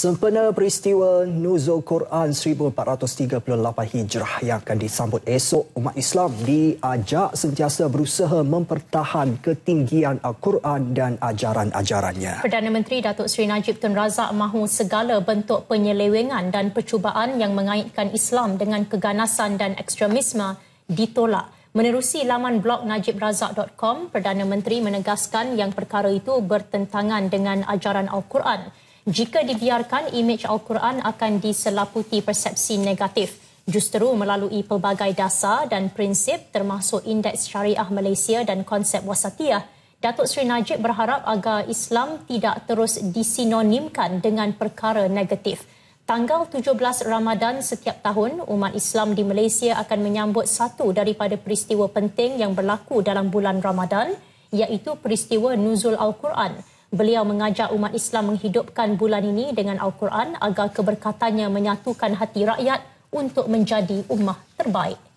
Sempena peristiwa Nuzul Quran 1438 Hijrah yang akan disambut esok, umat Islam diajak sentiasa berusaha mempertahan ketinggian Al-Quran dan ajaran-ajarannya. Perdana Menteri Datuk Seri Najib Tun Razak mahu segala bentuk penyelewengan dan percubaan yang mengaitkan Islam dengan keganasan dan ekstremisme ditolak. Menerusi laman blog najibrazak.com, Perdana Menteri menegaskan yang perkara itu bertentangan dengan ajaran Al-Quran jika dibiarkan imej Al-Quran akan diselaputi persepsi negatif. Justeru melalui pelbagai dasar dan prinsip termasuk indeks syariah Malaysia dan konsep wasatiyah, Datuk Seri Najib berharap agar Islam tidak terus disinonimkan dengan perkara negatif. Tanggal 17 Ramadan setiap tahun, umat Islam di Malaysia akan menyambut satu daripada peristiwa penting yang berlaku dalam bulan Ramadan, iaitu peristiwa Nuzul Al-Quran. Beliau mengajak umat Islam menghidupkan bulan ini dengan Al-Quran agar keberkatannya menyatukan hati rakyat untuk menjadi ummah terbaik.